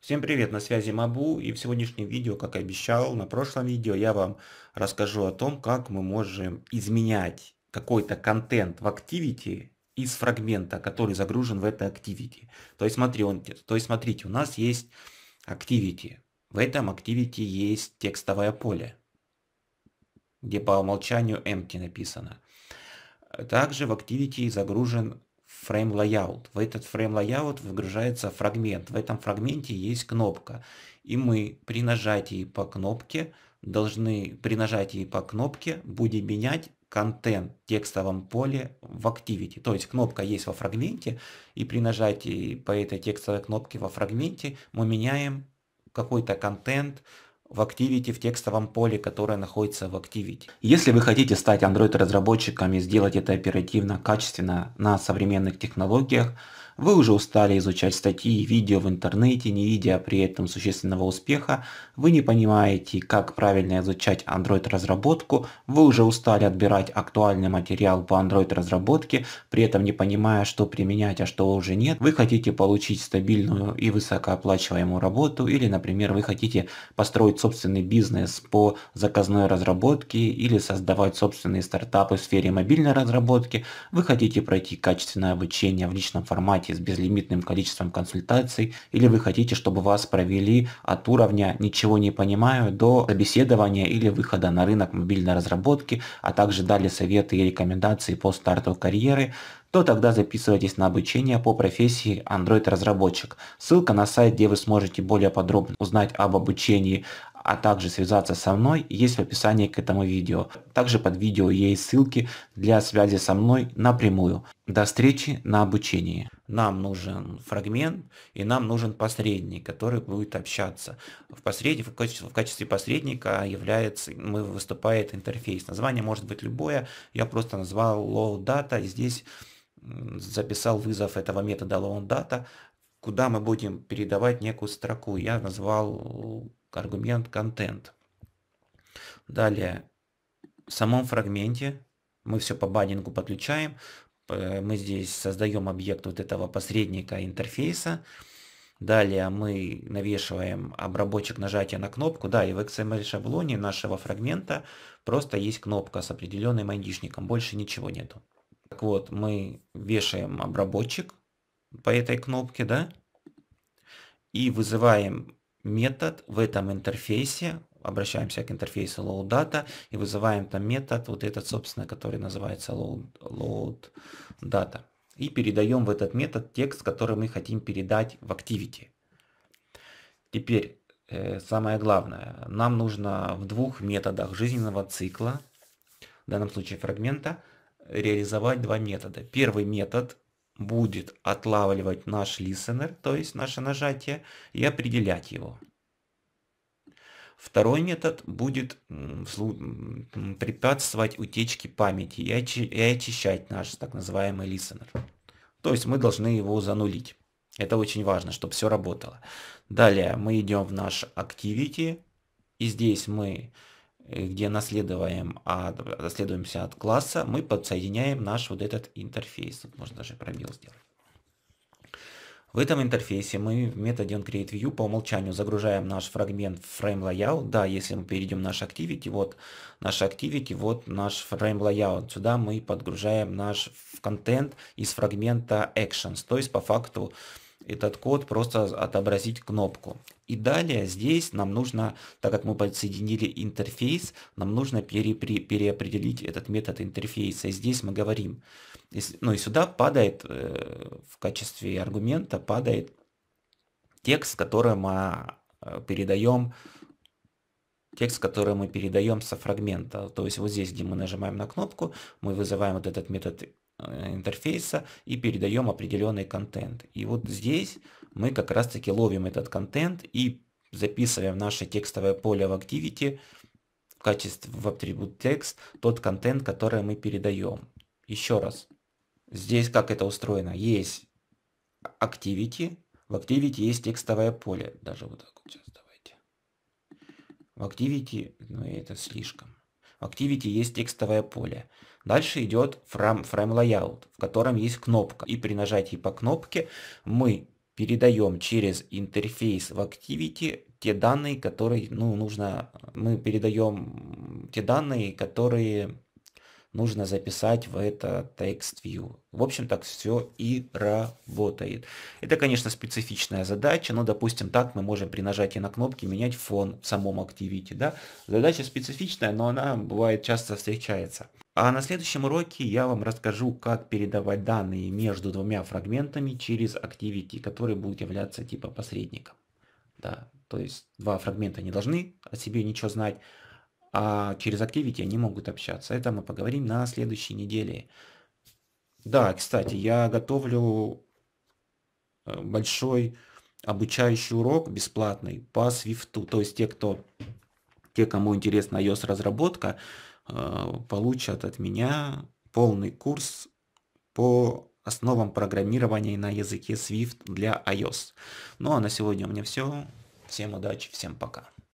Всем привет, на связи Мабу и в сегодняшнем видео, как и обещал, на прошлом видео я вам расскажу о том, как мы можем изменять какой-то контент в Activity из фрагмента, который загружен в это Activity. То есть, смотри, он, то есть смотрите, у нас есть Activity. В этом Activity есть текстовое поле, где по умолчанию empty написано. Также в Activity загружен frame layout. В этот frame layout выгружается фрагмент. В этом фрагменте есть кнопка. И мы при нажатии по кнопке должны при нажатии по кнопке будем менять контент в текстовом поле в Activity. То есть кнопка есть во фрагменте, и при нажатии по этой текстовой кнопке во фрагменте мы меняем какой-то контент, в Activity, в текстовом поле, которое находится в Activity. Если вы хотите стать Android-разработчиком и сделать это оперативно, качественно на современных технологиях, вы уже устали изучать статьи и видео в интернете, не видя при этом существенного успеха, вы не понимаете, как правильно изучать Android-разработку, вы уже устали отбирать актуальный материал по Android-разработке, при этом не понимая, что применять, а что уже нет, вы хотите получить стабильную и высокооплачиваемую работу, или, например, вы хотите построить делать собственный бизнес по заказной разработке или создавать собственные стартапы в сфере мобильной разработки, вы хотите пройти качественное обучение в личном формате с безлимитным количеством консультаций, или вы хотите, чтобы вас провели от уровня «ничего не понимаю» до собеседования или выхода на рынок мобильной разработки, а также дали советы и рекомендации по старту карьеры, то тогда записывайтесь на обучение по профессии Android-разработчик. Ссылка на сайт, где вы сможете более подробно узнать об обучении а также связаться со мной есть в описании к этому видео. Также под видео есть ссылки для связи со мной напрямую. До встречи на обучении. Нам нужен фрагмент и нам нужен посредник, который будет общаться. В, посредник, в, качестве, в качестве посредника является, мы выступает интерфейс. Название может быть любое, я просто назвал low data, здесь записал вызов этого метода low data, куда мы будем передавать некую строку. Я назвал аргумент контент. Далее, в самом фрагменте мы все по баддингу подключаем. Мы здесь создаем объект вот этого посредника интерфейса. Далее мы навешиваем обработчик нажатия на кнопку. Да, и в XML шаблоне нашего фрагмента просто есть кнопка с определенным айдишником. Больше ничего нету. Так вот, мы вешаем обработчик по этой кнопке, да, и вызываем метод в этом интерфейсе, обращаемся к интерфейсу loadData и вызываем там метод, вот этот, собственно, который называется load, loadData. И передаем в этот метод текст, который мы хотим передать в Activity. Теперь э, самое главное, нам нужно в двух методах жизненного цикла, в данном случае фрагмента, реализовать два метода. Первый метод будет отлавливать наш listener, то есть наше нажатие, и определять его. Второй метод будет препятствовать утечке памяти и, очищать наш так называемый listener. То есть мы должны его занулить. Это очень важно, чтобы все работало. Далее мы идем в наш Activity. И здесь мы Э, где наследуем от, наследуемся от класса, мы подсоединяем наш вот этот интерфейс. вот можно даже пробел сделать. В этом интерфейсе мы в методе onCreateView по умолчанию загружаем наш фрагмент в FrameLayout. Да, если мы перейдем в наш Activity, вот наш Activity, вот наш FrameLayout. Сюда мы подгружаем наш контент из фрагмента Actions. То есть по факту этот код просто отобразить кнопку. И далее здесь нам нужно, так как мы подсоединили интерфейс, нам нужно пере, пере, переопределить этот метод интерфейса. И здесь мы говорим, если, ну и сюда падает э, в качестве аргумента падает текст, который мы э, передаем текст, который мы передаем со фрагмента. То есть вот здесь, где мы нажимаем на кнопку, мы вызываем вот этот метод э, интерфейса и передаем определенный контент. И вот здесь мы как раз-таки ловим этот контент и записываем наше текстовое поле в Activity в качестве в атрибут текст тот контент, который мы передаем. Еще раз. Здесь как это устроено? Есть Activity, в Activity есть текстовое поле. Даже вот так вот сейчас. В Activity, ну это слишком. В Activity есть текстовое поле. Дальше идет frame, frame layout, в котором есть кнопка. И при нажатии по кнопке мы передаем через интерфейс в Activity те данные, которые ну, нужно, мы передаем те данные, которые нужно записать в это text view. В общем, так все и работает. Это, конечно, специфичная задача, но, допустим, так мы можем при нажатии на кнопки менять фон в самом Activity. Да? Задача специфичная, но она бывает часто встречается. А на следующем уроке я вам расскажу, как передавать данные между двумя фрагментами через Activity, который будет являться типа посредником. Да, то есть два фрагмента не должны о себе ничего знать, а через Activity они могут общаться. Это мы поговорим на следующей неделе. Да, кстати, я готовлю э, большой обучающий урок бесплатный по Swift. То есть те, кто, те, кому интересна iOS разработка, э, получат от меня полный курс по основам программирования на языке Swift для iOS. Ну а на сегодня у меня все. Всем удачи, всем пока.